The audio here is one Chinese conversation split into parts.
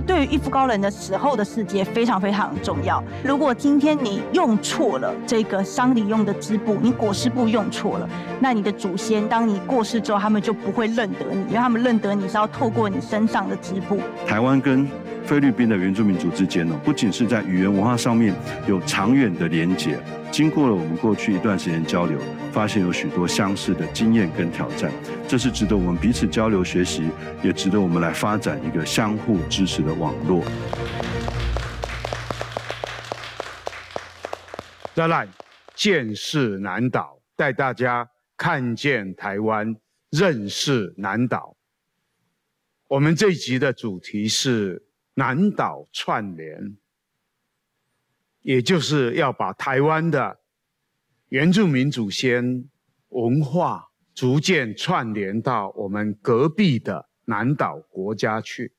对于一夫高人的死后的世界非常非常重要。如果今天你用错了这个丧礼用的织布，你裹尸布用错了，那你的祖先当你过世之后，他们就不会认得你，因为他们认得你是要透过你身上的织布。台湾跟。菲律宾的原住民族之间呢，不仅是在语言文化上面有长远的连结，经过了我们过去一段时间交流，发现有许多相似的经验跟挑战，这是值得我们彼此交流学习，也值得我们来发展一个相互支持的网络。再来，见识难岛，带大家看见台湾，认识南岛。我们这一集的主题是。南岛串联，也就是要把台湾的原住民祖先文化逐渐串联到我们隔壁的南岛国家去。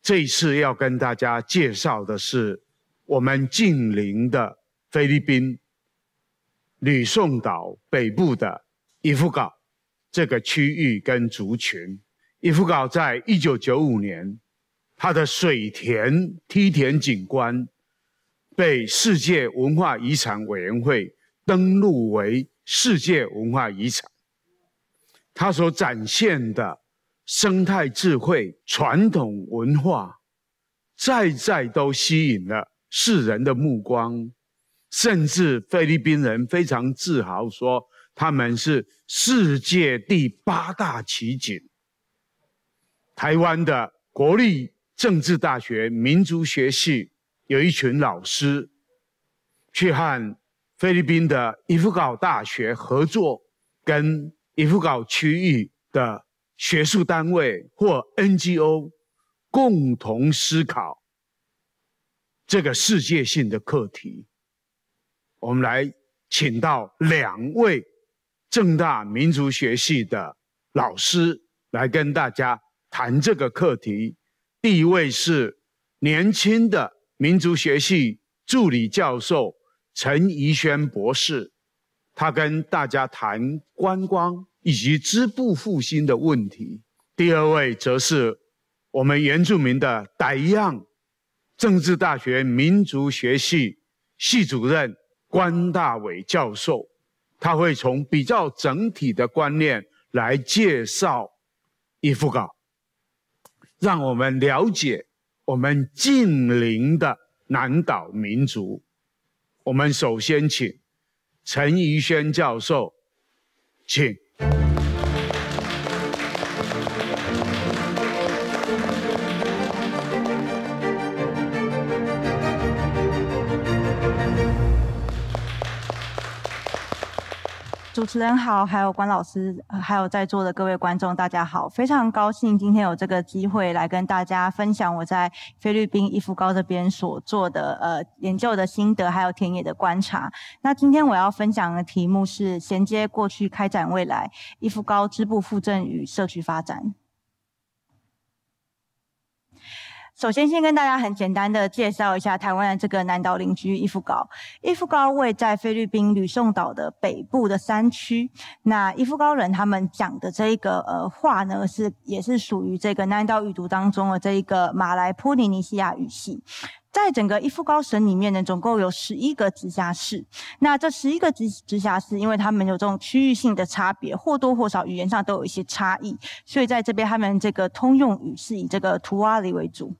这一次要跟大家介绍的是我们近邻的菲律宾吕宋岛北部的伊夫港这个区域跟族群。伊夫港在一九九五年。他的水田梯田景观被世界文化遗产委员会登录为世界文化遗产。他所展现的生态智慧、传统文化，再再都吸引了世人的目光，甚至菲律宾人非常自豪说他们是世界第八大奇景。台湾的国立。政治大学民族学系有一群老师，去和菲律宾的伊夫堡大学合作，跟伊夫堡区域的学术单位或 NGO 共同思考这个世界性的课题。我们来请到两位正大民族学系的老师来跟大家谈这个课题。第一位是年轻的民族学系助理教授陈怡萱博士，他跟大家谈观光以及织布复兴的问题。第二位则是我们原住民的傣样政治大学民族学系系主任关大伟教授，他会从比较整体的观念来介绍一幅稿。让我们了解我们近邻的南岛民族。我们首先请陈怡萱教授，请。主持人好，还有关老师，还有在座的各位观众，大家好，非常高兴今天有这个机会来跟大家分享我在菲律宾伊夫高这边所做的呃研究的心得，还有田野的观察。那今天我要分享的题目是衔接过去，开展未来，伊夫高支部副镇与社区发展。首先，先跟大家很简单的介绍一下台湾的这个南岛邻居伊夫高。伊夫高位在菲律宾吕宋岛的北部的山区。那伊夫高人他们讲的这一个呃话呢，是也是属于这个南岛语读当中的这一个马来波尼尼西亚语系。在整个伊夫高省里面呢，总共有十一个直辖市。那这十一个直直辖市，因为他们有这种区域性的差别，或多或少语言上都有一些差异。所以在这边他们这个通用语是以这个图瓦里为主。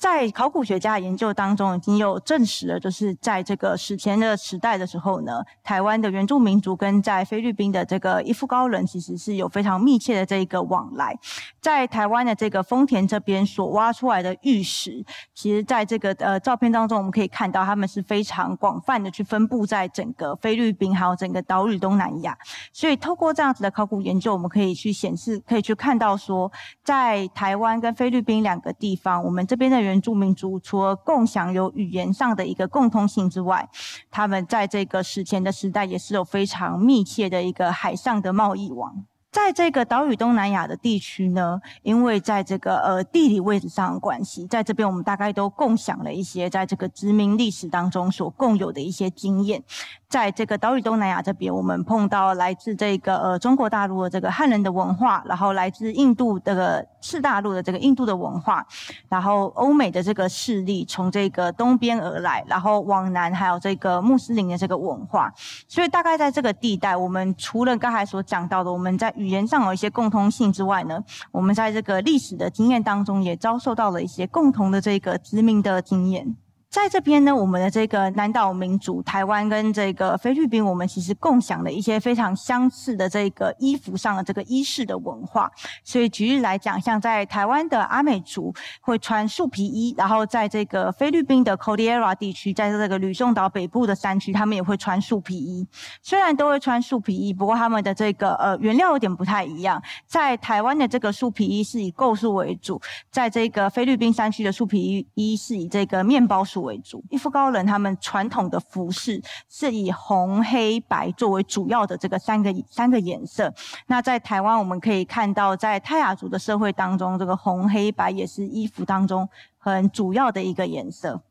在考古学家研究当中，已经有证实了，就是在这个史前的时代的时候呢，台湾的原住民族跟在菲律宾的这个伊夫高人其实是有非常密切的这一个往来。在台湾的这个丰田这边所挖出来的玉石，其实在这个呃照片当中，我们可以看到，他们是非常广泛的去分布在整个菲律宾还有整个岛屿东南亚。所以透过这样子的考古研究，我们可以去显示，可以去看到说，在台湾跟菲律宾两个地方，我们这边的原。原住民族除了共享有语言上的一个共通性之外，他们在这个史前的时代也是有非常密切的一个海上的贸易网。在这个岛屿东南亚的地区呢，因为在这个呃地理位置上的关系，在这边我们大概都共享了一些在这个殖民历史当中所共有的一些经验。在这个岛屿东南亚这边，我们碰到来自这个呃中国大陆的这个汉人的文化，然后来自印度这个次大陆的这个印度的文化，然后欧美的这个势力从这个东边而来，然后往南还有这个穆斯林的这个文化。所以大概在这个地带，我们除了刚才所讲到的，我们在语言上有一些共通性之外呢，我们在这个历史的经验当中也遭受到了一些共同的这个殖民的经验。在这边呢，我们的这个南岛民族，台湾跟这个菲律宾，我们其实共享了一些非常相似的这个衣服上的这个衣饰的文化。所以举例来讲，像在台湾的阿美族会穿树皮衣，然后在这个菲律宾的 c o r d i e r a 地区，在这个吕宋岛北部的山区，他们也会穿树皮衣。虽然都会穿树皮衣，不过他们的这个呃原料有点不太一样。在台湾的这个树皮衣是以构树为主，在这个菲律宾山区的树皮衣是以这个面包树。为主，伊夫高人他们传统的服饰是以红、黑、白作为主要的这个三个三个颜色。那在台湾，我们可以看到，在泰雅族的社会当中，这个红、黑、白也是衣服当中很主要的一个颜色。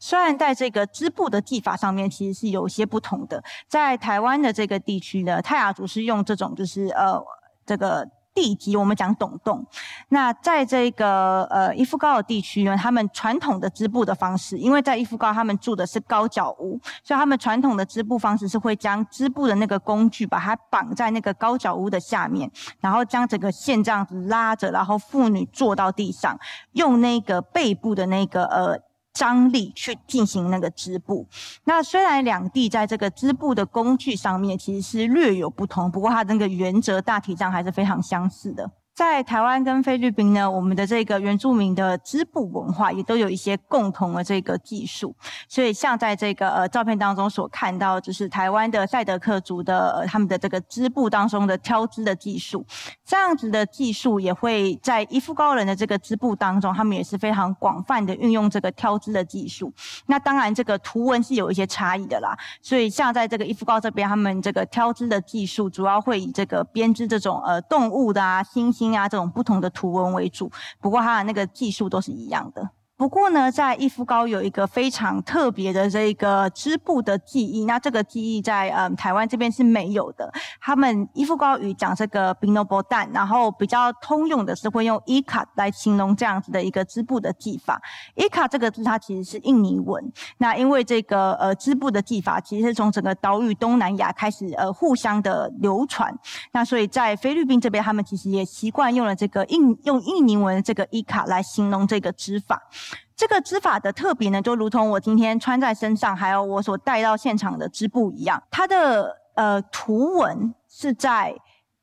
虽然在这个织布的技法上面其实是有些不同的，在台湾的这个地区呢，泰雅族是用这种就是呃这个。地级我们讲董洞，那在这个呃伊夫高的地区呢，他们传统的织布的方式，因为在伊夫高他们住的是高脚屋，所以他们传统的织布方式是会将织布的那个工具把它绑在那个高脚屋的下面，然后将整个线这样子拉着，然后妇女坐到地上，用那个背部的那个呃。张力去进行那个织布，那虽然两地在这个织布的工具上面其实是略有不同，不过它那个原则大体上还是非常相似的。在台湾跟菲律宾呢，我们的这个原住民的织布文化也都有一些共同的这个技术。所以像在这个呃照片当中所看到，就是台湾的赛德克族的呃、他们的这个织布当中的挑织的技术，这样子的技术也会在伊夫高人的这个织布当中，他们也是非常广泛的运用这个挑织的技术。那当然这个图文是有一些差异的啦。所以像在这个伊夫高这边，他们这个挑织的技术主要会以这个编织这种呃动物的啊、星星。啊，这种不同的图文为主，不过它的那个技术都是一样的。不过呢，在伊夫高有一个非常特别的这个织布的技艺，那这个技艺在嗯台湾这边是没有的。他们伊夫高语讲这个 binobotan，然后比较通用的是会用 ika 来形容这样子的一个织布的技法。ika 这个字它其实是印尼文，那因为这个呃织布的技法其实是从整个岛屿东南亚开始呃互相的流传，那所以在菲律宾这边他们其实也习惯用了这个印用印尼文这个 ika 来形容这个织法。这个织法的特别呢，就如同我今天穿在身上，还有我所带到现场的织布一样，它的呃图文是在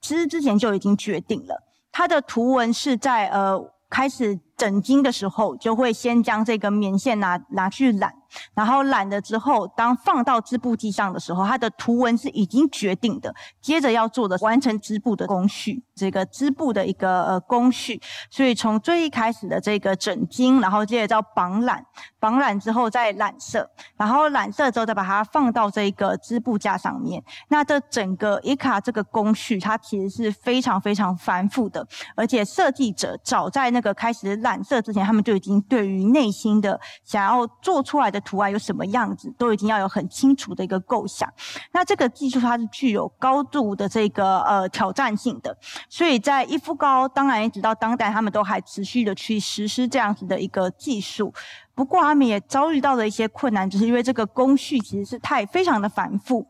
织之前就已经决定了。它的图文是在呃开始整经的时候，就会先将这个棉线拿拿去染，然后染了之后，当放到织布机上的时候，它的图文是已经决定的。接着要做的，完成织布的工序。这个织布的一个呃工序，所以从最一开始的这个整经，然后接着到绑染，绑染之后再染色，然后染色之后再把它放到这个织布架上面。那这整个伊卡这个工序，它其实是非常非常繁复的，而且设计者早在那个开始染色之前，他们就已经对于内心的想要做出来的图案有什么样子，都已经要有很清楚的一个构想。那这个技术它是具有高度的这个呃挑战性的。所以在伊夫高，当然一直到当代，他们都还持续的去实施这样子的一个技术。不过，他们也遭遇到了一些困难，就是因为这个工序其实是太非常的繁复。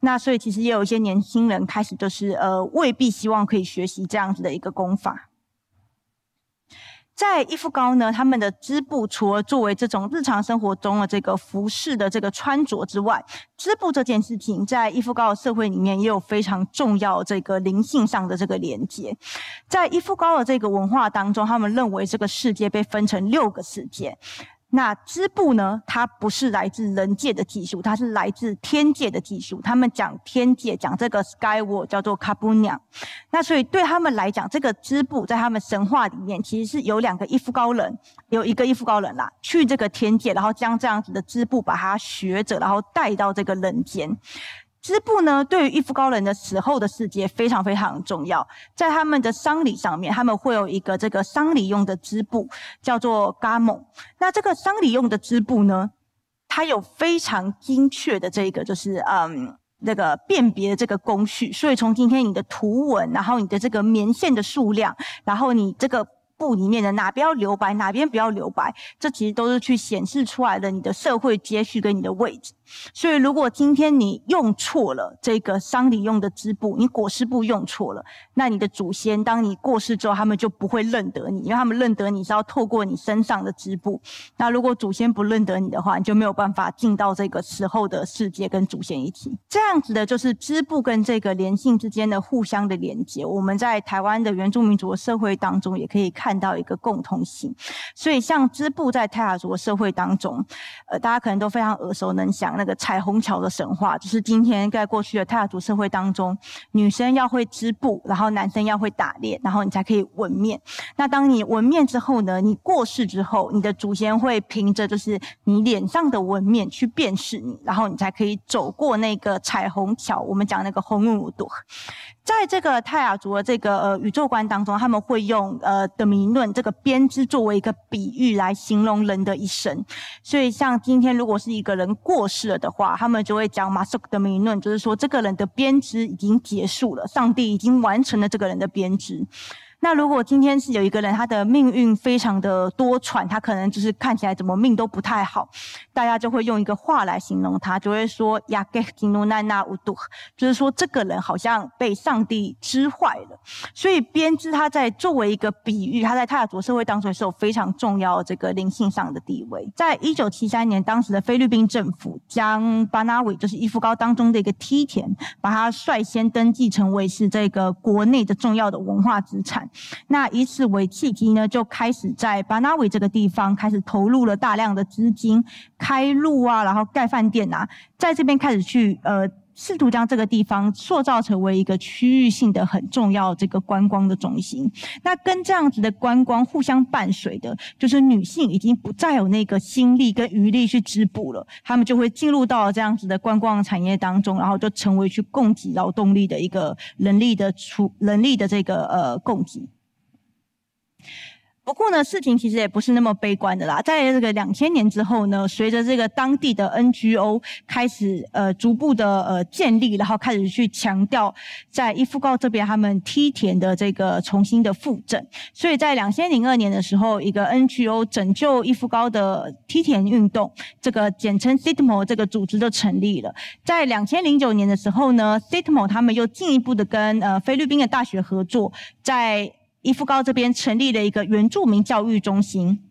那所以其实也有一些年轻人开始就是呃，未必希望可以学习这样子的一个功法。在伊夫高呢，他们的织布除了作为这种日常生活中的这个服饰的这个穿着之外，织布这件事情在伊夫高的社会里面也有非常重要的这个灵性上的这个连接。在伊夫高的这个文化当中，他们认为这个世界被分成六个世界。那织布呢？它不是来自人界的技术，它是来自天界的技术。他们讲天界，讲这个 sky w a r l d 叫做卡布娘。那所以对他们来讲，这个织布在他们神话里面其实是有两个一夫高人，有一个一夫高人啦，去这个天界，然后将这样子的织布把它学着，然后带到这个人间。织布呢，对于一夫高人的死后的世界非常非常重要。在他们的丧礼上面，他们会有一个这个丧礼用的织布，叫做嘎蒙。那这个丧礼用的织布呢，它有非常精确的这个就是嗯那个辨别这个工序。所以从今天你的图文，然后你的这个棉线的数量，然后你这个布里面的哪边要留白，哪边不要留白，这其实都是去显示出来的你的社会接续跟你的位置。所以，如果今天你用错了这个丧礼用的织布，你裹尸布用错了，那你的祖先当你过世之后，他们就不会认得你，因为他们认得你是要透过你身上的织布。那如果祖先不认得你的话，你就没有办法进到这个时候的世界跟祖先一体。这样子的就是织布跟这个连性之间的互相的连接，我们在台湾的原住民族社会当中也可以看到一个共通性。所以，像织布在泰雅族的社会当中，呃，大家可能都非常耳熟能详。那个彩虹桥的神话，就是今天在过去的泰雅族社会当中，女生要会织布，然后男生要会打猎，然后你才可以纹面。那当你纹面之后呢，你过世之后，你的祖先会凭着就是你脸上的纹面去辨识你，然后你才可以走过那个彩虹桥。我们讲那个红舞朵，在这个泰雅族的这个呃宇宙观当中，他们会用呃的迷论这个编织作为一个比喻来形容人的一生。所以，像今天如果是一个人过世了的话，他们就会讲马 a 克的迷论，就是说这个人的编织已经结束了，上帝已经完成了这个人的编织。那如果今天是有一个人，他的命运非常的多舛，他可能就是看起来怎么命都不太好，大家就会用一个话来形容他，就会说呀，给金努奈娜乌杜，就是说这个人好像被上帝织坏了。所以编织他在作为一个比喻，他在泰雅族社会当中也是有非常重要的这个灵性上的地位。在一九七三年，当时的菲律宾政府将巴纳维，就是伊夫高当中的一个梯田，把它率先登记成为是这个国内的重要的文化资产。那以此为契机呢，就开始在巴纳维这个地方开始投入了大量的资金，开路啊，然后盖饭店呐，在这边开始去呃。试图将这个地方塑造成为一个区域性的很重要这个观光的中心。那跟这样子的观光互相伴随的，就是女性已经不再有那个心力跟余力去织布了，她们就会进入到这样子的观光产业当中，然后就成为去供给劳动力的一个人力的出人力的这个呃供给。不过呢，事情其实也不是那么悲观的啦。在这个两千年之后呢，随着这个当地的 NGO 开始呃逐步的呃建立，然后开始去强调在伊夫高这边他们梯田的这个重新的复整。所以在两千零二年的时候，一个 NGO 拯救伊夫高的梯田运动，这个简称 Sitmo 这个组织就成立了。在两千零九年的时候呢，Sitmo 他们又进一步的跟呃菲律宾的大学合作，在伊夫高这边成立了一个原住民教育中心。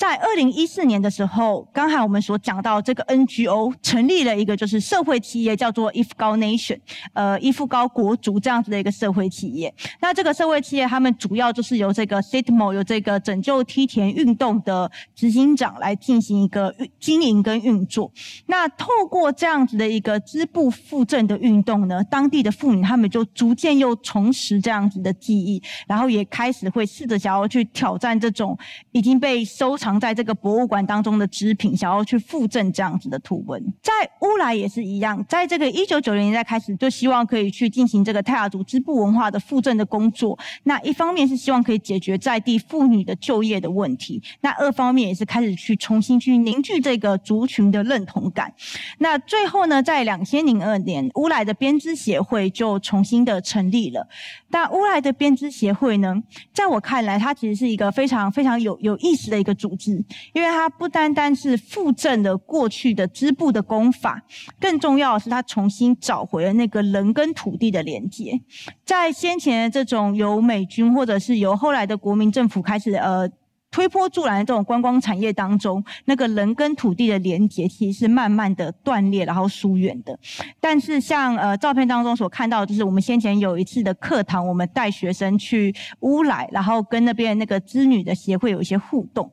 在二零一四年的时候，刚才我们所讲到这个 NGO 成立了一个就是社会企业，叫做 i f g o Nation，呃 i f g o 国族这样子的一个社会企业。那这个社会企业，他们主要就是由这个 Sitmo，由这个拯救梯田运动的执行长来进行一个经营跟运作。那透过这样子的一个织布扶正的运动呢，当地的妇女他们就逐渐又重拾这样子的记忆，然后也开始会试着想要去挑战这种已经被收藏。藏在这个博物馆当中的织品，想要去复赠这样子的图文，在乌来也是一样，在这个一九九零年代开始，就希望可以去进行这个泰雅族织布文化的复赠的工作。那一方面是希望可以解决在地妇女的就业的问题，那二方面也是开始去重新去凝聚这个族群的认同感。那最后呢，在两千零二年，乌来的编织协会就重新的成立了。但乌来的编织协会呢，在我看来，它其实是一个非常非常有有意思的一个组。因为它不单单是复赠了过去的织布的功法，更重要的是它重新找回了那个人跟土地的连接。在先前的这种由美军或者是由后来的国民政府开始呃推波助澜的这种观光产业当中，那个人跟土地的连接其实是慢慢的断裂然后疏远的。但是像呃照片当中所看到，就是我们先前有一次的课堂，我们带学生去乌来，然后跟那边那个织女的协会有一些互动。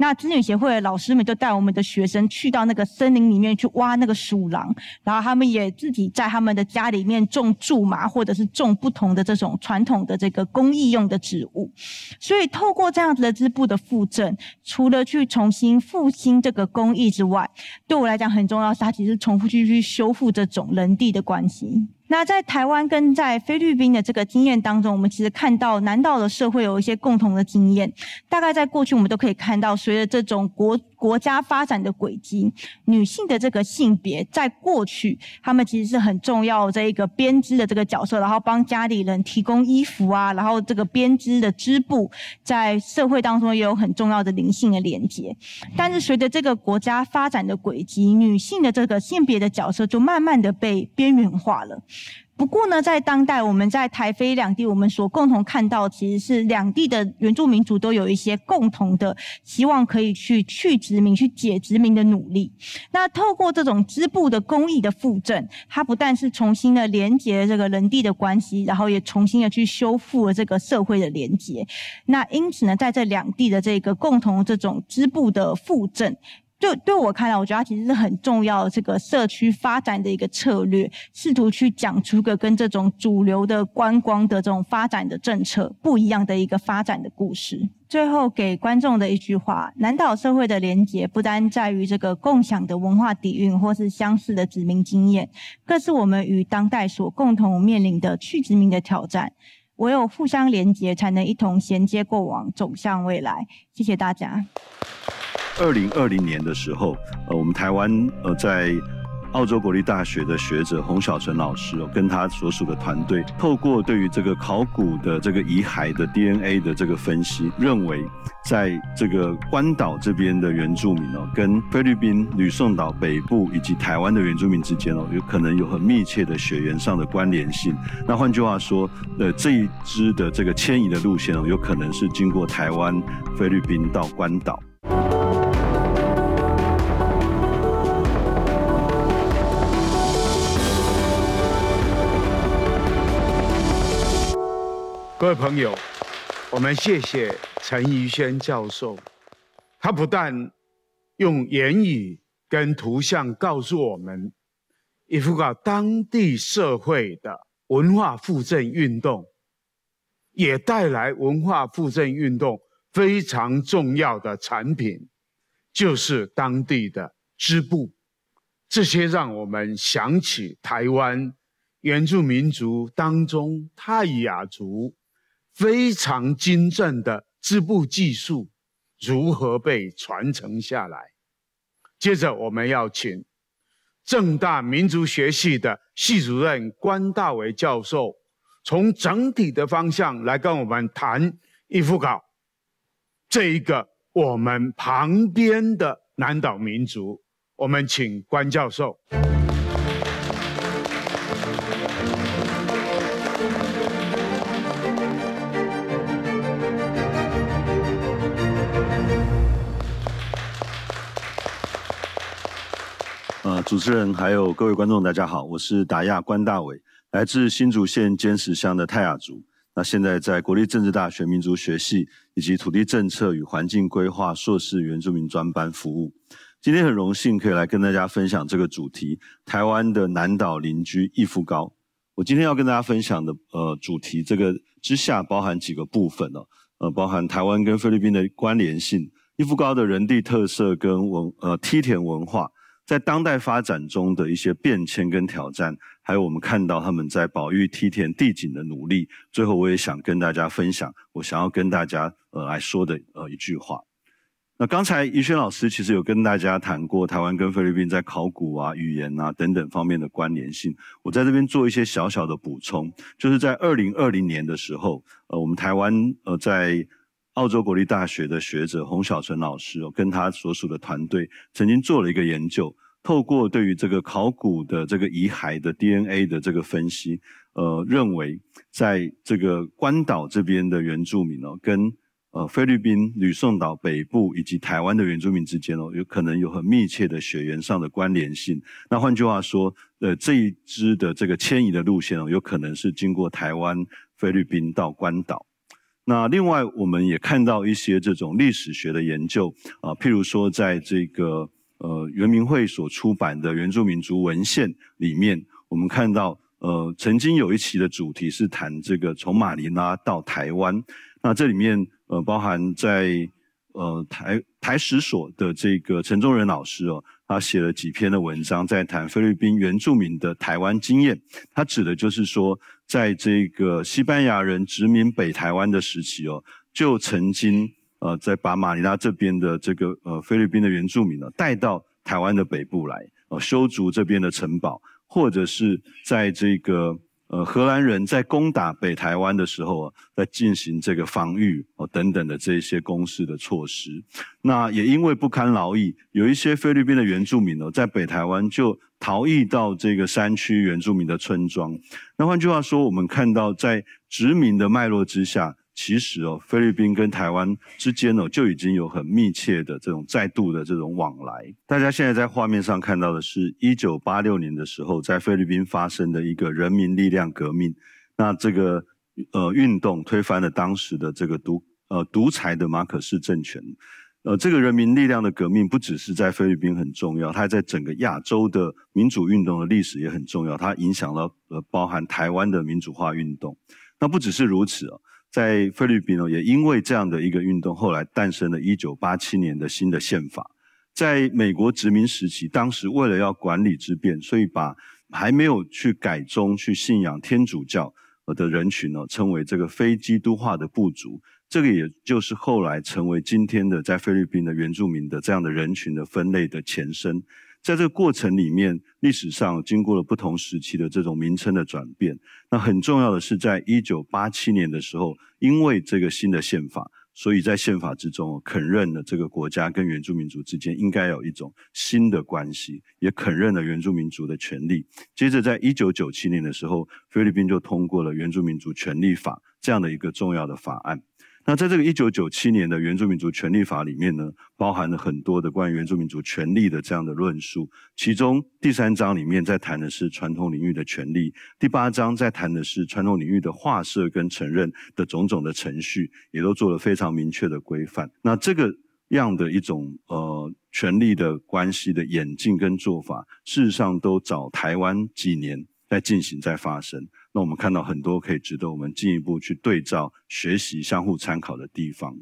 那织女协会的老师们就带我们的学生去到那个森林里面去挖那个鼠狼，然后他们也自己在他们的家里面种苎麻或者是种不同的这种传统的这个工艺用的植物，所以透过这样子的织布的复振，除了去重新复兴这个工艺之外，对我来讲很重要，它其实重复去去修复这种人地的关系。那在台湾跟在菲律宾的这个经验当中，我们其实看到南岛的社会有一些共同的经验。大概在过去，我们都可以看到，随着这种国国家发展的轨迹，女性的这个性别，在过去，他们其实是很重要这一个编织的这个角色，然后帮家里人提供衣服啊，然后这个编织的织布，在社会当中也有很重要的灵性的连接。但是随着这个国家发展的轨迹，女性的这个性别的角色就慢慢的被边缘化了。不过呢，在当代，我们在台非两地，我们所共同看到，其实是两地的原住民族都有一些共同的希望，可以去去殖民、去解殖民的努力。那透过这种织布的工艺的复振，它不但是重新的连接这个人地的关系，然后也重新的去修复了这个社会的连接。那因此呢，在这两地的这个共同这种织布的复振。对对我看来，我觉得它其实是很重要的这个社区发展的一个策略，试图去讲出个跟这种主流的观光的这种发展的政策不一样的一个发展的故事。最后给观众的一句话：南岛社会的连结不单在于这个共享的文化底蕴或是相似的殖民经验，更是我们与当代所共同面临的去殖民的挑战。唯有互相连结，才能一同衔接过往，走向未来。谢谢大家。二零二零年的时候，呃，我们台湾呃在澳洲国立大学的学者洪小晨老师跟他所属的团队，透过对于这个考古的这个遗骸的 DNA 的这个分析，认为在这个关岛这边的原住民哦，跟菲律宾吕宋岛北部以及台湾的原住民之间哦，有可能有很密切的血缘上的关联性。那换句话说，呃，这一支的这个迁移的路线哦，有可能是经过台湾、菲律宾到关岛。各位朋友，我们谢谢陈怡萱教授。他不但用言语跟图像告诉我们一幅个当地社会的文化复振运动，也带来文化复振运动非常重要的产品，就是当地的织布。这些让我们想起台湾原住民族当中泰雅族。非常精湛的织布技术如何被传承下来？接着，我们要请正大民族学系的系主任关大为教授，从整体的方向来跟我们谈一幅稿这一个我们旁边的南岛民族。我们请关教授。主持人还有各位观众，大家好，我是达亚关大伟，来自新竹县尖石乡的泰雅族。那现在在国立政治大学民族学系以及土地政策与环境规划硕士原住民专班服务。今天很荣幸可以来跟大家分享这个主题——台湾的南岛邻居易夫高。我今天要跟大家分享的呃主题，这个之下包含几个部分哦，呃，包含台湾跟菲律宾的关联性，易夫高的人地特色跟文呃梯田文化。在当代发展中的一些变迁跟挑战，还有我们看到他们在保育梯田地景的努力。最后，我也想跟大家分享，我想要跟大家呃来说的呃一句话。那刚才于轩老师其实有跟大家谈过台湾跟菲律宾在考古啊、语言啊等等方面的关联性。我在这边做一些小小的补充，就是在二零二零年的时候，呃，我们台湾呃在。澳洲国立大学的学者洪小纯老师哦，跟他所属的团队曾经做了一个研究，透过对于这个考古的这个遗骸的 DNA 的这个分析，呃，认为在这个关岛这边的原住民哦，跟呃菲律宾吕宋岛北部以及台湾的原住民之间哦，有可能有很密切的血缘上的关联性。那换句话说，呃，这一支的这个迁移的路线哦，有可能是经过台湾、菲律宾到关岛。那另外，我们也看到一些这种历史学的研究，啊，譬如说，在这个呃，原民会所出版的原住民族文献里面，我们看到，呃，曾经有一期的主题是谈这个从马尼拉到台湾，那这里面呃，包含在。呃，台台史所的这个陈宗仁老师哦，他写了几篇的文章，在谈菲律宾原住民的台湾经验。他指的就是说，在这个西班牙人殖民北台湾的时期哦，就曾经呃，在把马尼拉这边的这个呃菲律宾的原住民呢，带到台湾的北部来呃修筑这边的城堡，或者是在这个。呃，荷兰人在攻打北台湾的时候，在进行这个防御哦等等的这些攻势的措施。那也因为不堪劳役，有一些菲律宾的原住民哦，在北台湾就逃逸到这个山区原住民的村庄。那换句话说，我们看到在殖民的脉络之下。其实哦，菲律宾跟台湾之间哦就已经有很密切的这种再度的这种往来。大家现在在画面上看到的是一九八六年的时候，在菲律宾发生的一个人民力量革命。那这个呃运动推翻了当时的这个独呃独裁的马可斯政权。呃，这个人民力量的革命不只是在菲律宾很重要，它在整个亚洲的民主运动的历史也很重要，它影响到呃包含台湾的民主化运动。那不只是如此啊。在菲律宾呢，也因为这样的一个运动，后来诞生了一九八七年的新的宪法。在美国殖民时期，当时为了要管理之便，所以把还没有去改宗、去信仰天主教的人群呢，称为这个非基督化的部族。这个也就是后来成为今天的在菲律宾的原住民的这样的人群的分类的前身。在这个过程里面，历史上经过了不同时期的这种名称的转变。那很重要的是，在一九八七年的时候，因为这个新的宪法，所以在宪法之中肯认了这个国家跟原住民族之间应该有一种新的关系，也肯认了原住民族的权利。接着，在一九九七年的时候，菲律宾就通过了《原住民族权利法》这样的一个重要的法案。那在这个一九九七年的原住民族权利法里面呢，包含了很多的关于原住民族权利的这样的论述。其中第三章里面在谈的是传统领域的权利，第八章在谈的是传统领域的划设跟承认的种种的程序，也都做了非常明确的规范。那这个样的一种呃权利的关系的演进跟做法，事实上都早台湾几年在进行在发生。那我们看到很多可以值得我们进一步去对照、学习、相互参考的地方。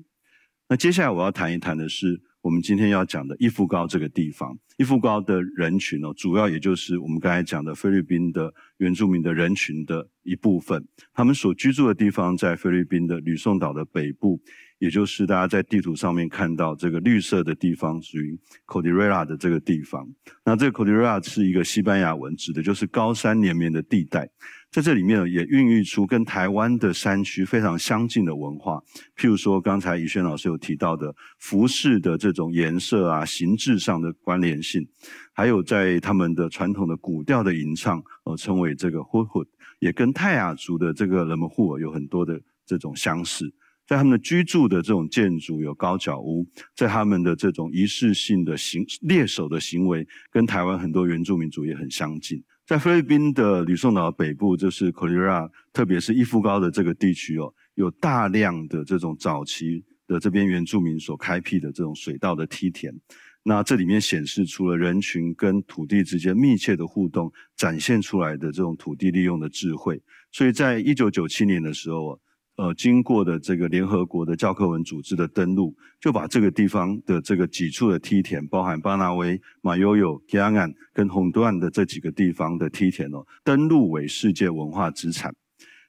那接下来我要谈一谈的是，我们今天要讲的伊夫高这个地方。伊夫高的人群哦，主要也就是我们刚才讲的菲律宾的原住民的人群的一部分。他们所居住的地方在菲律宾的吕宋岛的北部，也就是大家在地图上面看到这个绿色的地方，属于 Cordillera 的这个地方。那这个 Cordillera 是一个西班牙文，指的就是高山连绵的地带。在这里面也孕育出跟台湾的山区非常相近的文化。譬如说，刚才宜萱老师有提到的服饰的这种颜色啊、形制上的关联性，还有在他们的传统的古调的吟唱，而称为这个霍霍，也跟泰雅族的这个人们户有很多的这种相似。在他们的居住的这种建筑有高脚屋，在他们的这种仪式性的行猎手的行为，跟台湾很多原住民族也很相近。在菲律宾的吕宋岛北部，就是科利拉，特别是伊夫高的这个地区哦，有大量的这种早期的这边原住民所开辟的这种水稻的梯田。那这里面显示出了人群跟土地之间密切的互动，展现出来的这种土地利用的智慧。所以在一九九七年的时候。呃，经过的这个联合国的教科文组织的登录，就把这个地方的这个几处的梯田，包含巴拿维、马悠悠、吉安安跟都段的这几个地方的梯田哦，登录为世界文化资产。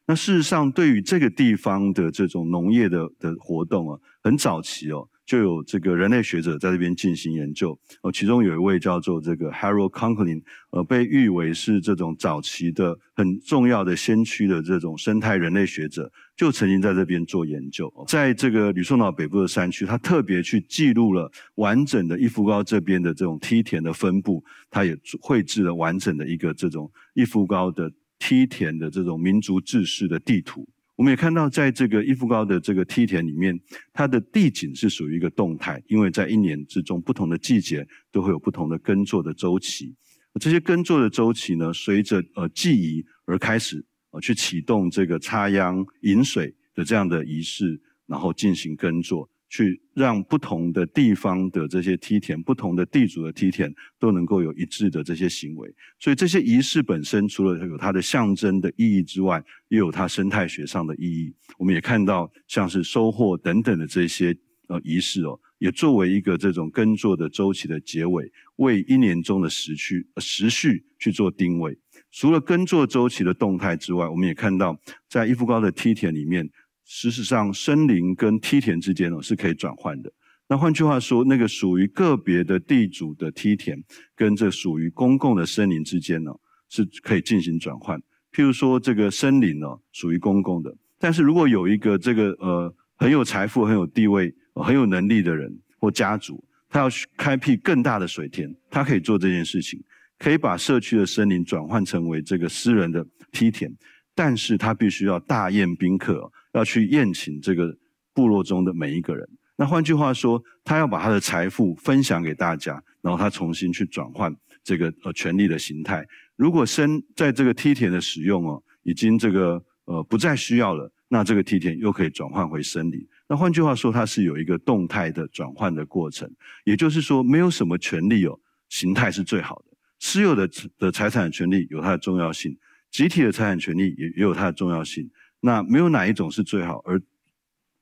那事实上，对于这个地方的这种农业的的活动啊，很早期哦。就有这个人类学者在这边进行研究，哦，其中有一位叫做这个 Harold Conklin，g 呃，被誉为是这种早期的很重要的先驱的这种生态人类学者，就曾经在这边做研究，在这个吕宋岛北部的山区，他特别去记录了完整的伊夫高这边的这种梯田的分布，他也绘制了完整的一个这种伊夫高的梯田的这种民族志士的地图。我们也看到，在这个伊夫高的这个梯田里面，它的地景是属于一个动态，因为在一年之中，不同的季节都会有不同的耕作的周期。这些耕作的周期呢，随着呃记忆而开始，呃，去启动这个插秧、引水的这样的仪式，然后进行耕作。去让不同的地方的这些梯田，不同的地主的梯田都能够有一致的这些行为。所以这些仪式本身，除了有它的象征的意义之外，又有它生态学上的意义。我们也看到，像是收获等等的这些呃仪式哦，也作为一个这种耕作的周期的结尾，为一年中的时序时序去做定位。除了耕作周期的动态之外，我们也看到在伊夫高的梯田里面。事实上，森林跟梯田之间哦是可以转换的。那换句话说，那个属于个别的地主的梯田跟这属于公共的森林之间呢是可以进行转换。譬如说，这个森林呢属于公共的，但是如果有一个这个呃很有财富、很有地位、很有能力的人或家族，他要去开辟更大的水田，他可以做这件事情，可以把社区的森林转换成为这个私人的梯田，但是他必须要大宴宾客。要去宴请这个部落中的每一个人。那换句话说，他要把他的财富分享给大家，然后他重新去转换这个呃权力的形态。如果生在这个梯田的使用哦，已经这个呃不再需要了，那这个梯田又可以转换回生理。那换句话说，它是有一个动态的转换的过程。也就是说，没有什么权利哦，形态是最好的。私有的的财产权利有它的重要性，集体的财产权利也也有它的重要性。那没有哪一种是最好，而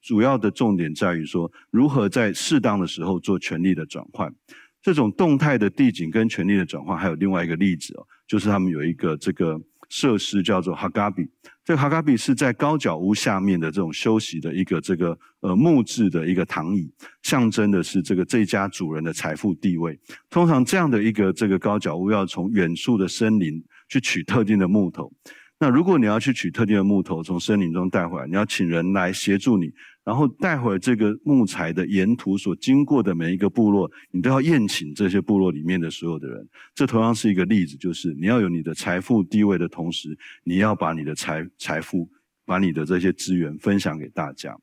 主要的重点在于说如何在适当的时候做权力的转换。这种动态的地景跟权力的转换，还有另外一个例子哦，就是他们有一个这个设施叫做哈嘎比。这个哈嘎比是在高脚屋下面的这种休息的一个这个呃木质的一个躺椅，象征的是这个这家主人的财富地位。通常这样的一个这个高脚屋要从远处的森林去取特定的木头。那如果你要去取特定的木头，从森林中带回来，你要请人来协助你，然后带回来这个木材的沿途所经过的每一个部落，你都要宴请这些部落里面的所有的人。这同样是一个例子，就是你要有你的财富地位的同时，你要把你的财财富，把你的这些资源分享给大家。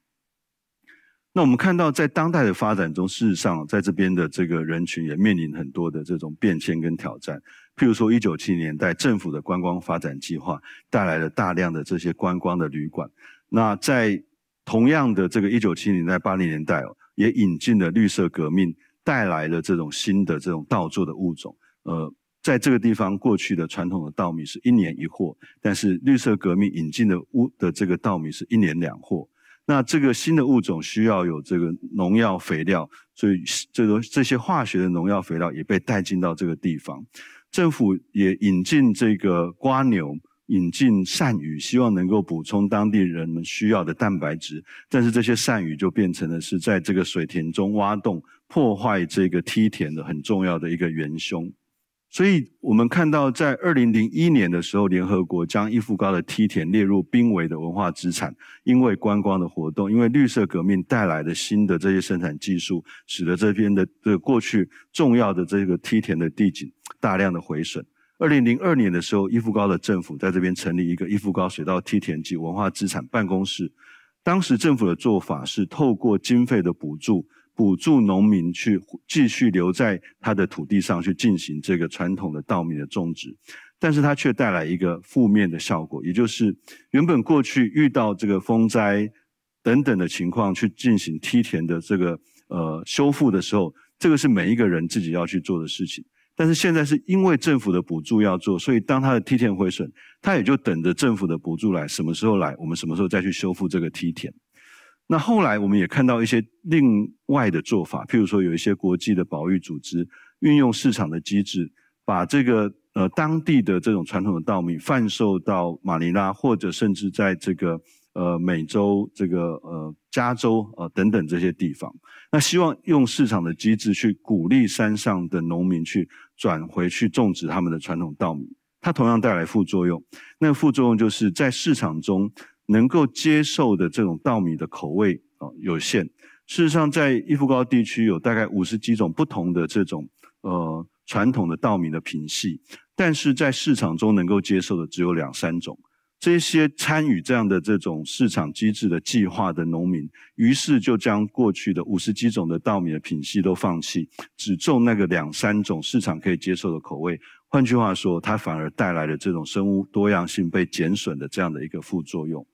那我们看到在当代的发展中，事实上在这边的这个人群也面临很多的这种变迁跟挑战。譬如说，一九七零年代政府的观光发展计划带来了大量的这些观光的旅馆。那在同样的这个一九七零年代、八零年代哦，也引进了绿色革命，带来了这种新的这种稻作的物种。呃，在这个地方过去的传统的稻米是一年一货，但是绿色革命引进的物的这个稻米是一年两货。那这个新的物种需要有这个农药、肥料，所以这个这些化学的农药、肥料也被带进到这个地方。政府也引进这个瓜牛，引进鳝鱼，希望能够补充当地人们需要的蛋白质。但是这些鳝鱼就变成了是在这个水田中挖洞、破坏这个梯田的很重要的一个元凶。所以我们看到，在二零零一年的时候，联合国将伊夫高的梯田列入濒危的文化资产，因为观光的活动，因为绿色革命带来的新的这些生产技术，使得这边的的过去重要的这个梯田的地景大量的毁损。二零零二年的时候，伊夫高的政府在这边成立一个伊夫高水稻梯田及文化资产办公室，当时政府的做法是透过经费的补助。补助农民去继续留在他的土地上去进行这个传统的稻米的种植，但是它却带来一个负面的效果，也就是原本过去遇到这个风灾等等的情况去进行梯田的这个呃修复的时候，这个是每一个人自己要去做的事情，但是现在是因为政府的补助要做，所以当他的梯田毁损，他也就等着政府的补助来，什么时候来，我们什么时候再去修复这个梯田。那后来我们也看到一些另外的做法，譬如说有一些国际的保育组织运用市场的机制，把这个呃当地的这种传统的稻米贩售到马尼拉或者甚至在这个呃美洲这个呃加州呃等等这些地方，那希望用市场的机制去鼓励山上的农民去转回去种植他们的传统稻米。它同样带来副作用，那副作用就是在市场中。能够接受的这种稻米的口味啊有限。事实上，在伊夫高地区有大概五十几种不同的这种呃传统的稻米的品系，但是在市场中能够接受的只有两三种。这些参与这样的这种市场机制的计划的农民，于是就将过去的五十几种的稻米的品系都放弃，只种那个两三种市场可以接受的口味。换句话说，它反而带来了这种生物多样性被减损的这样的一个副作用。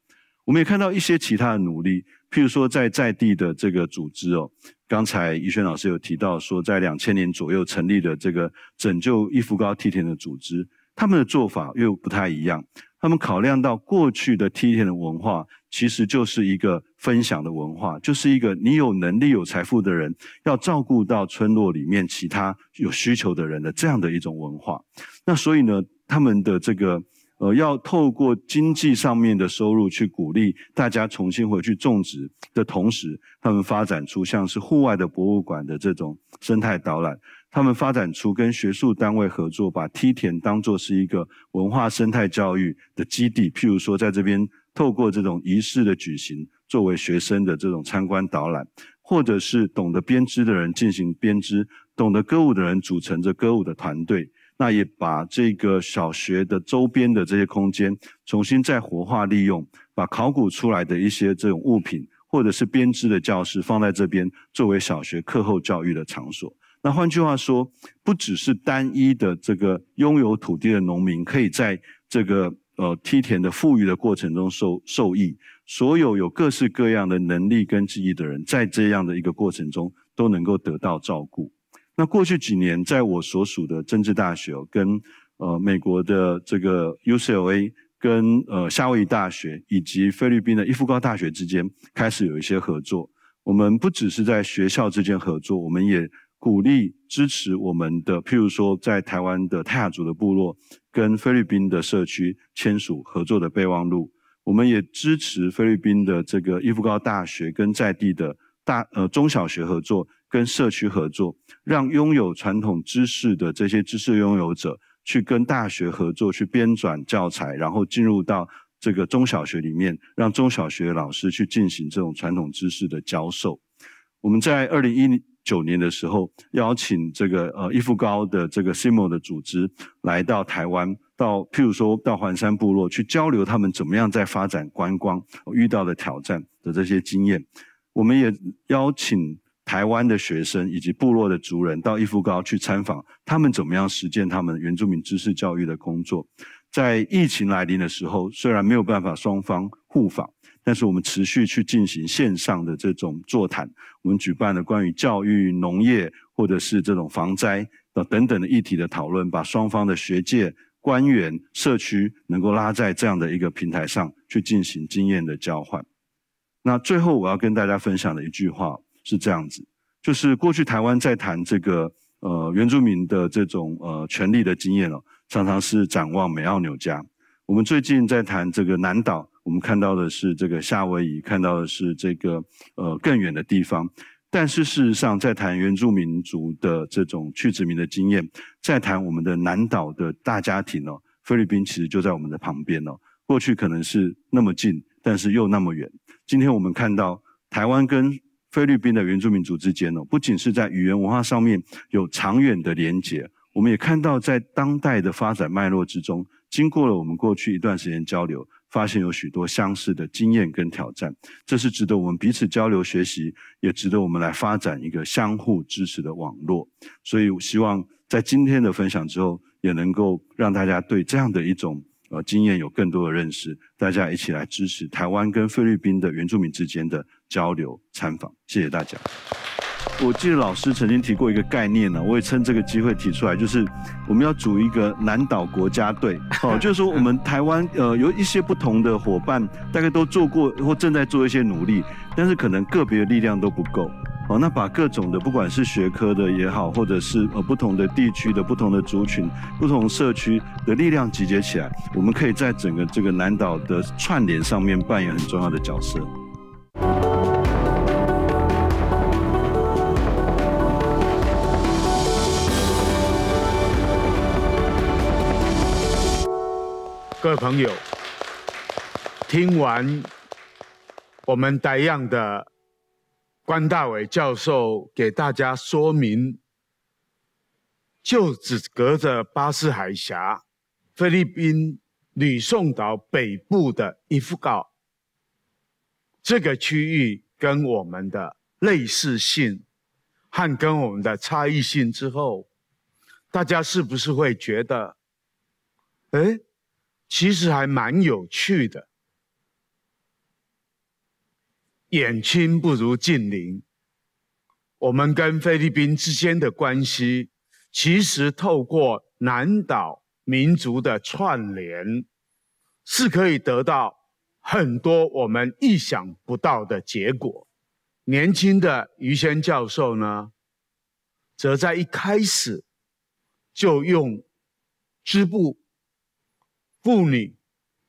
我们也看到一些其他的努力，譬如说在在地的这个组织哦，刚才宜轩老师有提到说，在两千年左右成立的这个拯救伊芙高梯田的组织，他们的做法又不太一样。他们考量到过去的梯田的文化，其实就是一个分享的文化，就是一个你有能力有财富的人要照顾到村落里面其他有需求的人的这样的一种文化。那所以呢，他们的这个。呃，要透过经济上面的收入去鼓励大家重新回去种植的同时，他们发展出像是户外的博物馆的这种生态导览，他们发展出跟学术单位合作，把梯田当作是一个文化生态教育的基地。譬如说，在这边透过这种仪式的举行，作为学生的这种参观导览，或者是懂得编织的人进行编织，懂得歌舞的人组成着歌舞的团队。那也把这个小学的周边的这些空间重新再活化利用，把考古出来的一些这种物品，或者是编织的教室放在这边作为小学课后教育的场所。那换句话说，不只是单一的这个拥有土地的农民可以在这个呃梯田的富裕的过程中受受益，所有有各式各样的能力跟技艺的人，在这样的一个过程中都能够得到照顾。那过去几年，在我所属的政治大学跟呃美国的这个 UCLA 跟呃夏威夷大学以及菲律宾的伊夫高大学之间开始有一些合作。我们不只是在学校之间合作，我们也鼓励支持我们的，譬如说在台湾的泰雅族的部落跟菲律宾的社区签署合作的备忘录。我们也支持菲律宾的这个伊夫高大学跟在地的大呃中小学合作。跟社区合作，让拥有传统知识的这些知识拥有者去跟大学合作，去编纂教材，然后进入到这个中小学里面，让中小学老师去进行这种传统知识的教授。我们在二零一九年的时候，邀请这个呃伊夫高的这个 SIMO 的组织来到台湾，到譬如说到环山部落去交流他们怎么样在发展观光遇到的挑战的这些经验。我们也邀请。台湾的学生以及部落的族人到义富高去参访，他们怎么样实践他们原住民知识教育的工作？在疫情来临的时候，虽然没有办法双方互访，但是我们持续去进行线上的这种座谈。我们举办了关于教育、农业或者是这种防灾等等的议题的讨论，把双方的学界、官员、社区能够拉在这样的一个平台上去进行经验的交换。那最后我要跟大家分享的一句话。是这样子，就是过去台湾在谈这个呃原住民的这种呃权利的经验哦，常常是展望美、奥、纽、加。我们最近在谈这个南岛，我们看到的是这个夏威夷，看到的是这个呃更远的地方。但是事实上，在谈原住民族的这种去殖民的经验，在谈我们的南岛的大家庭哦，菲律宾其实就在我们的旁边哦。过去可能是那么近，但是又那么远。今天我们看到台湾跟菲律宾的原住民族之间呢，不仅是在语言文化上面有长远的连结，我们也看到在当代的发展脉络之中，经过了我们过去一段时间交流，发现有许多相似的经验跟挑战，这是值得我们彼此交流学习，也值得我们来发展一个相互支持的网络。所以，希望在今天的分享之后，也能够让大家对这样的一种。呃，经验有更多的认识，大家一起来支持台湾跟菲律宾的原住民之间的交流参访。谢谢大家。我记得老师曾经提过一个概念呢，我也趁这个机会提出来，就是我们要组一个南岛国家队。就是说我们台湾呃有一些不同的伙伴，大概都做过或正在做一些努力，但是可能个别力量都不够。哦，那把各种的，不管是学科的也好，或者是呃不同的地区的、不同的族群、不同社区的力量集结起来，我们可以在整个这个南岛的串联上面扮演很重要的角色。各位朋友，听完我们带样的。关大伟教授给大家说明，就只隔着巴士海峡，菲律宾吕宋岛北部的伊夫高这个区域跟我们的类似性，和跟我们的差异性之后，大家是不是会觉得，哎，其实还蛮有趣的？远亲不如近邻。我们跟菲律宾之间的关系，其实透过南岛民族的串联，是可以得到很多我们意想不到的结果。年轻的于谦教授呢，则在一开始就用织布、妇女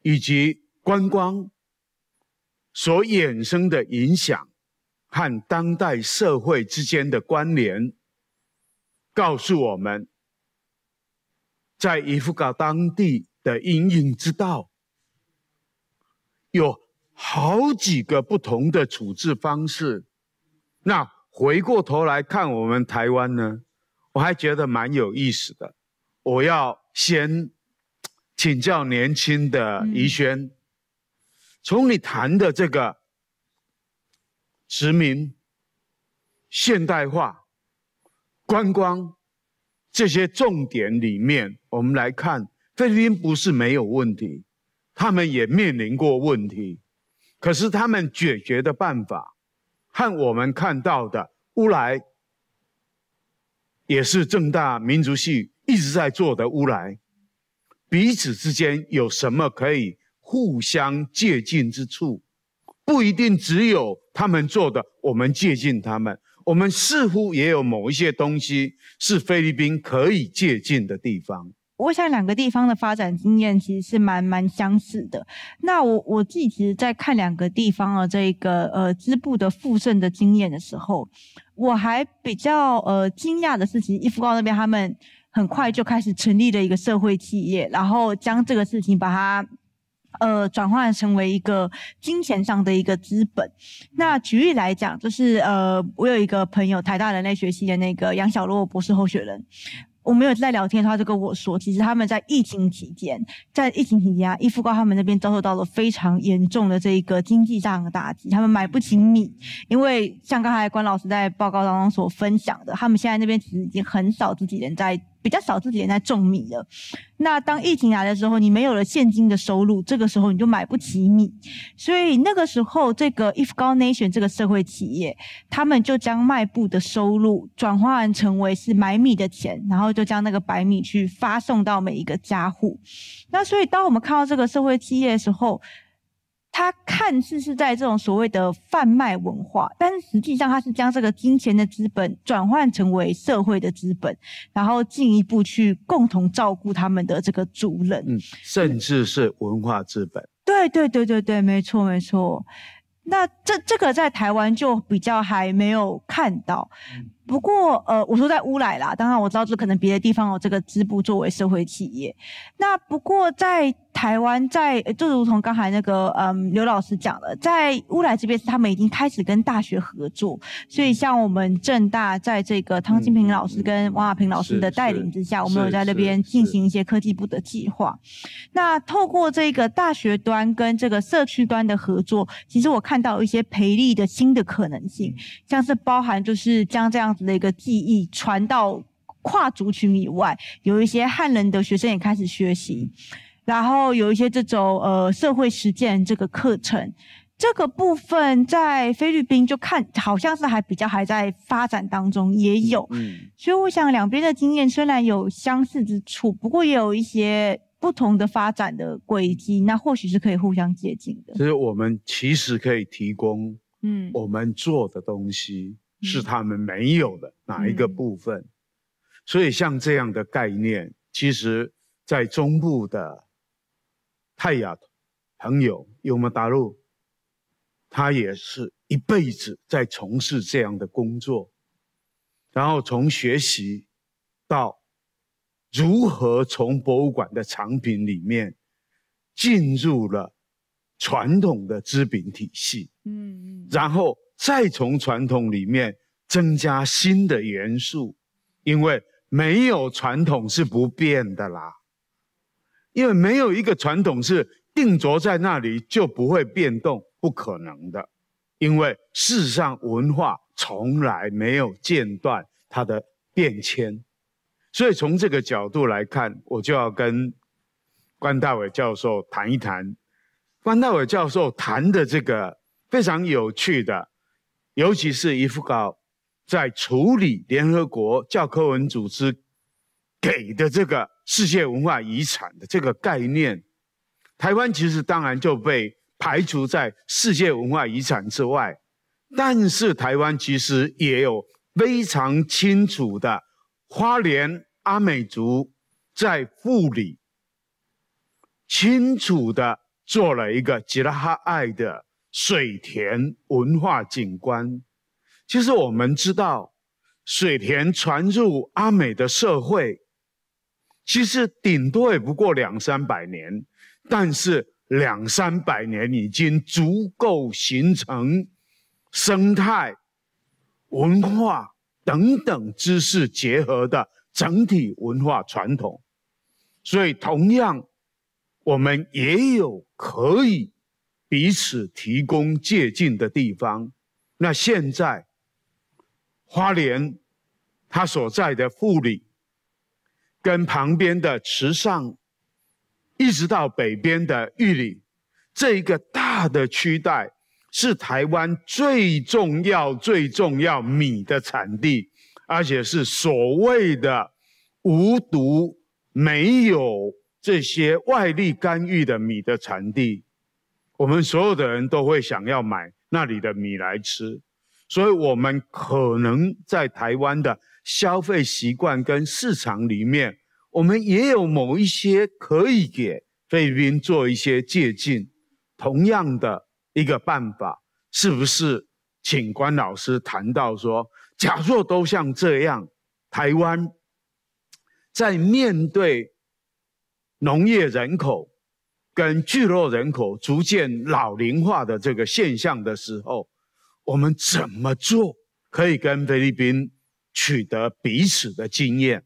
以及观光。所衍生的影响和当代社会之间的关联，告诉我们，在伊夫卡当地的阴影之道有好几个不同的处置方式。那回过头来看我们台湾呢，我还觉得蛮有意思的。我要先请教年轻的宜萱。从你谈的这个殖民、现代化、观光这些重点里面，我们来看菲律宾不是没有问题，他们也面临过问题，可是他们解决的办法，和我们看到的乌来，也是正大民族系一直在做的乌来，彼此之间有什么可以？互相借鉴之处，不一定只有他们做的，我们借鉴他们。我们似乎也有某一些东西是菲律宾可以借鉴的地方。我想两个地方的发展经验其实是蛮蛮相似的。那我我自己其在看两个地方的这个呃织布的复盛的经验的时候，我还比较呃惊讶的是，其实伊夫高那边他们很快就开始成立了一个社会企业，然后将这个事情把它。呃，转换成为一个金钱上的一个资本。那举例来讲，就是呃，我有一个朋友，台大人类学系的那个杨小洛博士候选人，我们有在聊天他就跟我说，其实他们在疫情期间，在疫情期间，啊，易富高他们那边遭受到了非常严重的这一个经济上的打击，他们买不起米，因为像刚才关老师在报告当中所分享的，他们现在那边其实已经很少自己人在。比较少自己人在种米了，那当疫情来的时候，你没有了现金的收入，这个时候你就买不起米，所以那个时候，这个 i f g a l Nation 这个社会企业，他们就将卖布的收入转化成成为是买米的钱，然后就将那个白米去发送到每一个家户。那所以当我们看到这个社会企业的时候，它看似是在这种所谓的贩卖文化，但是实际上它是将这个金钱的资本转换成为社会的资本，然后进一步去共同照顾他们的这个主人，甚至是文化资本。对对对对对，没错没错。那这这个在台湾就比较还没有看到，不过呃，我说在乌来啦，当然我知道可能别的地方有这个支部作为社会企业，那不过在。台湾在就如同刚才那个嗯刘老师讲了，在乌来这边是他们已经开始跟大学合作，所以像我们正大在这个汤金平老师跟王亚平老师的带领之下，我们有在那边进行一些科技部的计划。那透过这个大学端跟这个社区端的合作，其实我看到一些培力的新的可能性，像是包含就是将这样子的一个技艺传到跨族群以外，有一些汉人的学生也开始学习。然后有一些这种呃社会实践这个课程，这个部分在菲律宾就看好像是还比较还在发展当中，也有，嗯，所以我想两边的经验虽然有相似之处，不过也有一些不同的发展的轨迹，那或许是可以互相接近的。所以，我们其实可以提供，嗯，我们做的东西是他们没有的哪一个部分，所以像这样的概念，其实在中部的。泰雅朋友尤莫达陆，他也是一辈子在从事这样的工作，然后从学习到如何从博物馆的藏品里面进入了传统的织品体系，嗯嗯，然后再从传统里面增加新的元素，因为没有传统是不变的啦。因为没有一个传统是定着在那里就不会变动，不可能的。因为世上文化从来没有间断它的变迁，所以从这个角度来看，我就要跟关大伟教授谈一谈。关大伟教授谈的这个非常有趣的，尤其是一夫稿，在处理联合国教科文组织给的这个。世界文化遗产的这个概念，台湾其实当然就被排除在世界文化遗产之外。但是台湾其实也有非常清楚的，花莲阿美族在富里，清楚的做了一个吉拉哈爱的水田文化景观。其实我们知道，水田传入阿美的社会。其实顶多也不过两三百年，但是两三百年已经足够形成生态、文化等等知识结合的整体文化传统。所以，同样，我们也有可以彼此提供借鉴的地方。那现在，花莲他所在的富里。跟旁边的池上，一直到北边的玉里，这一个大的区带是台湾最重要、最重要米的产地，而且是所谓的无毒、没有这些外力干预的米的产地。我们所有的人都会想要买那里的米来吃，所以我们可能在台湾的。消费习惯跟市场里面，我们也有某一些可以给菲律宾做一些借鉴，同样的一个办法，是不是？请关老师谈到说，假若都像这样，台湾在面对农业人口跟聚落人口逐渐老龄化的这个现象的时候，我们怎么做可以跟菲律宾？取得彼此的经验，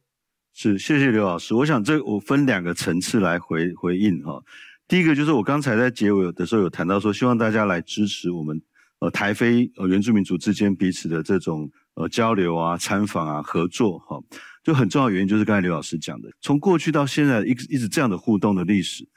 是谢谢刘老师。我想这我分两个层次来回回应哈。第一个就是我刚才在结尾的时候有谈到说，希望大家来支持我们呃台非呃原住民族之间彼此的这种呃交流啊、参访啊、合作哈。就很重要的原因就是刚才刘老师讲的，从过去到现在一一直这样的互动的历史。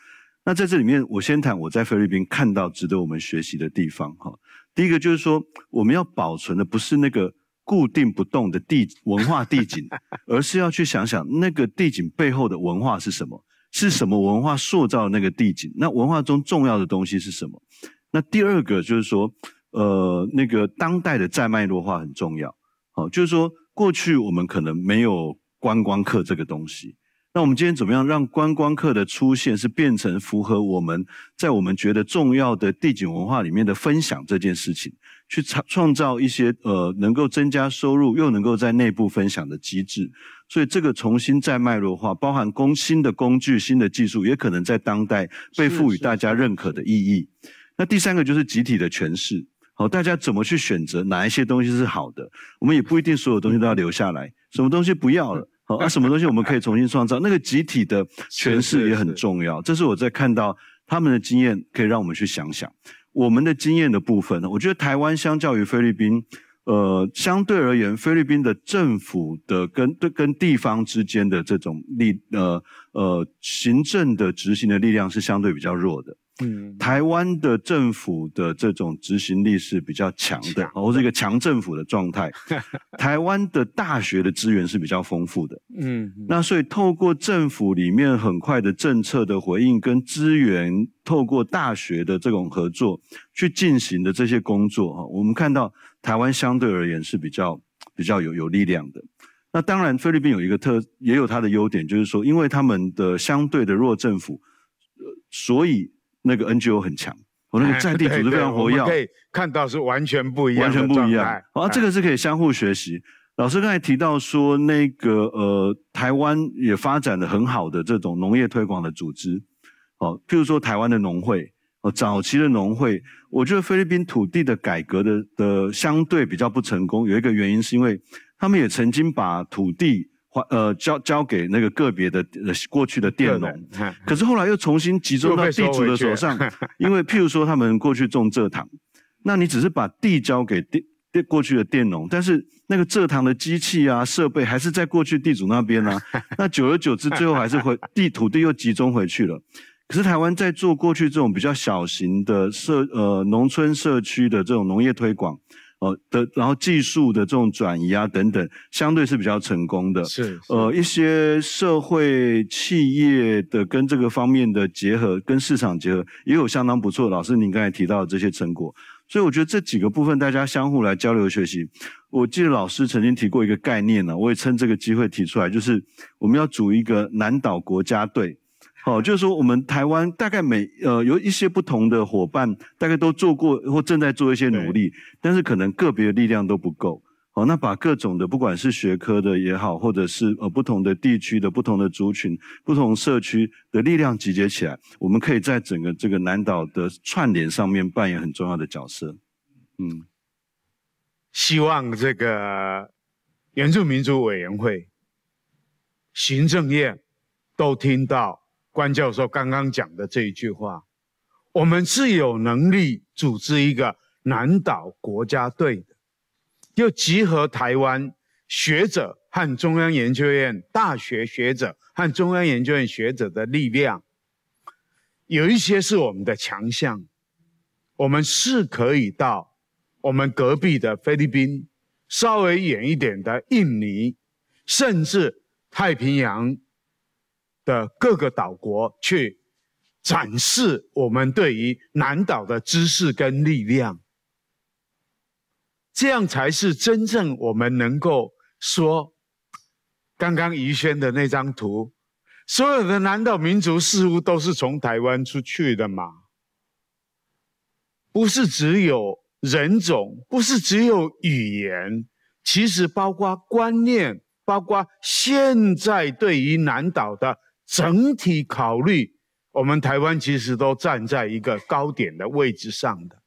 那在这里面，我先谈我在菲律宾看到值得我们学习的地方哈。第一个就是说，我们要保存的不是那个。固定不动的地文化地景，而是要去想想那个地景背后的文化是什么，是什么文化塑造那个地景？那文化中重要的东西是什么？那第二个就是说，呃，那个当代的再脉络化很重要。好，就是说过去我们可能没有观光客这个东西，那我们今天怎么样让观光客的出现是变成符合我们在我们觉得重要的地景文化里面的分享这件事情？去创创造一些呃能够增加收入又能够在内部分享的机制，所以这个重新再脉络化，包含工薪的工具、新的技术，也可能在当代被赋予大家认可的意义。那第三个就是集体的诠释，好，大家怎么去选择哪一些东西是好的？我们也不一定所有东西都要留下来，什么东西不要了？好，那什么东西我们可以重新创造？那个集体的诠释也很重要。这是我在看到他们的经验，可以让我们去想想。我们的经验的部分，我觉得台湾相较于菲律宾，呃，相对而言，菲律宾的政府的跟对跟地方之间的这种力，呃呃，行政的执行的力量是相对比较弱的。嗯，台湾的政府的这种执行力是比较强的，哦，是一个强政府的状态。台湾的大学的资源是比较丰富的，嗯，那所以透过政府里面很快的政策的回应跟资源，透过大学的这种合作去进行的这些工作，哈，我们看到台湾相对而言是比较比较有有力量的。那当然，菲律宾有一个特，也有它的优点，就是说，因为他们的相对的弱政府，呃，所以。那个 NGO 很强，我那个在地组织非常活跃，看到是完全不一样，完全不一样。啊，这个是可以相互学习。老师刚才提到说，那个呃，台湾也发展的很好的这种农业推广的组织，哦，譬如说台湾的农会。哦，早期的农会，我觉得菲律宾土地的改革的的相对比较不成功，有一个原因是因为他们也曾经把土地。还呃交交给那个个别的过去的佃农，可是后来又重新集中到地主的手 上，因为譬如说他们过去种蔗糖，那你只是把地交给地过去的佃农，但是那个蔗糖的机器啊设备还是在过去地主那边啊，那久而久之最后还是会地土地又集中回去了，可是台湾在做过去这种比较小型的社呃农村社区的这种农业推广。呃的，然后技术的这种转移啊等等，相对是比较成功的。是，呃，一些社会企业的跟这个方面的结合，跟市场结合，也有相当不错。老师，您刚才提到的这些成果，所以我觉得这几个部分大家相互来交流学习。我记得老师曾经提过一个概念呢，我也趁这个机会提出来，就是我们要组一个南岛国家队。哦，就是说，我们台湾大概每呃有一些不同的伙伴，大概都做过或正在做一些努力，但是可能个别力量都不够。哦，那把各种的，不管是学科的也好，或者是呃不同的地区的、不同的族群、不同社区的力量集结起来，我们可以在整个这个南岛的串联上面扮演很重要的角色。嗯，希望这个原住民族委员会、行政院都听到。关教授刚刚讲的这一句话，我们是有能力组织一个南岛国家队的，要集合台湾学者和中央研究院大学学者和中央研究院学者的力量，有一些是我们的强项，我们是可以到我们隔壁的菲律宾，稍微远一点的印尼，甚至太平洋。的各个岛国去展示我们对于南岛的知识跟力量，这样才是真正我们能够说。刚刚于轩的那张图，所有的南岛民族似乎都是从台湾出去的嘛？不是只有人种，不是只有语言，其实包括观念，包括现在对于南岛的。整体考虑，我们台湾其实都站在一个高点的位置上的，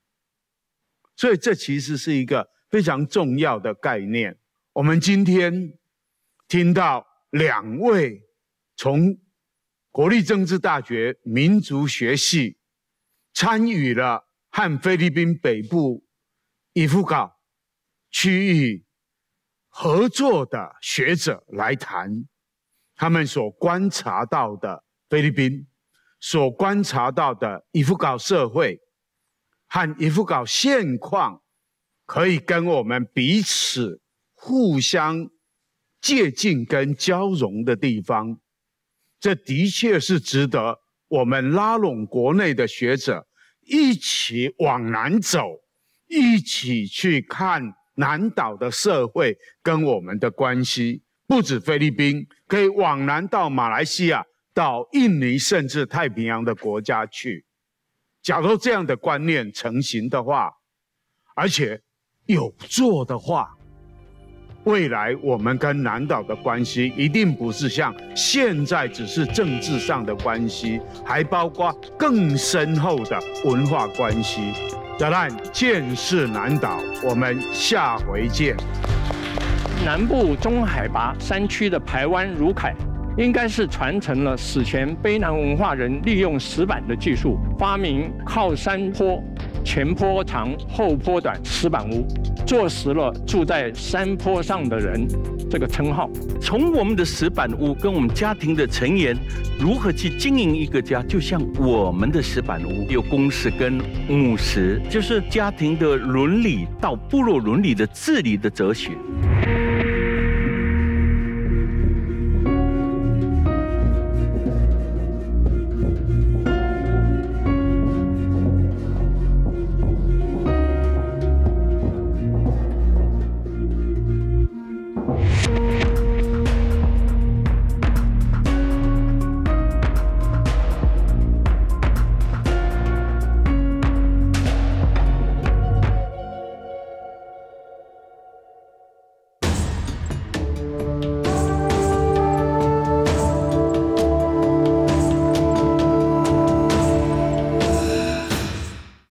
所以这其实是一个非常重要的概念。我们今天听到两位从国立政治大学民族学系参与了和菲律宾北部伊赴港区域合作的学者来谈。他们所观察到的菲律宾，所观察到的伊夫搞社会，和伊夫搞现况，可以跟我们彼此互相借鉴跟交融的地方，这的确是值得我们拉拢国内的学者一起往南走，一起去看南岛的社会跟我们的关系。不止菲律宾可以往南到马来西亚、到印尼，甚至太平洋的国家去。假如这样的观念成型的话，而且有做的话，未来我们跟南岛的关系一定不是像现在只是政治上的关系，还包括更深厚的文化关系。小案：见势南岛，我们下回见。南部中海拔山区的排湾、如凯，应该是传承了史前卑南文化人利用石板的技术，发明靠山坡、前坡长、后坡短石板屋，坐实了住在山坡上的人这个称号。从我们的石板屋跟我们家庭的成员如何去经营一个家，就像我们的石板屋有公石跟母石，就是家庭的伦理到部落伦理的治理的哲学。